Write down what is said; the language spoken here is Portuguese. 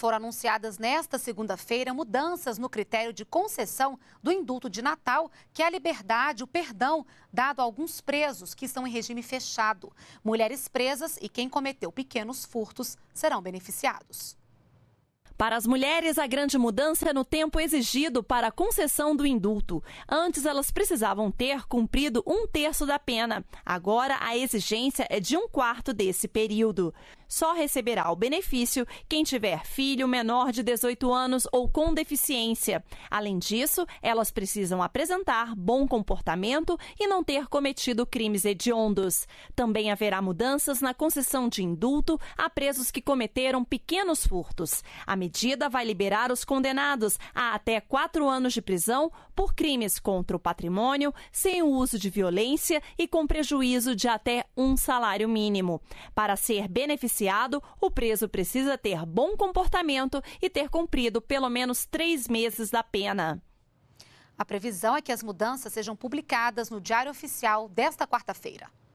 foram anunciadas nesta segunda-feira mudanças no critério de concessão do indulto de Natal, que é a liberdade, o perdão, dado a alguns presos que estão em regime fechado. Mulheres presas e quem cometeu pequenos furtos serão beneficiados. Para as mulheres, a grande mudança é no tempo exigido para a concessão do indulto. Antes, elas precisavam ter cumprido um terço da pena. Agora, a exigência é de um quarto desse período. Só receberá o benefício quem tiver filho menor de 18 anos ou com deficiência. Além disso, elas precisam apresentar bom comportamento e não ter cometido crimes hediondos. Também haverá mudanças na concessão de indulto a presos que cometeram pequenos furtos. A medida vai liberar os condenados a até quatro anos de prisão por crimes contra o patrimônio, sem o uso de violência e com prejuízo de até um salário mínimo. Para ser beneficiado, o preso precisa ter bom comportamento e ter cumprido pelo menos três meses da pena. A previsão é que as mudanças sejam publicadas no Diário Oficial desta quarta-feira.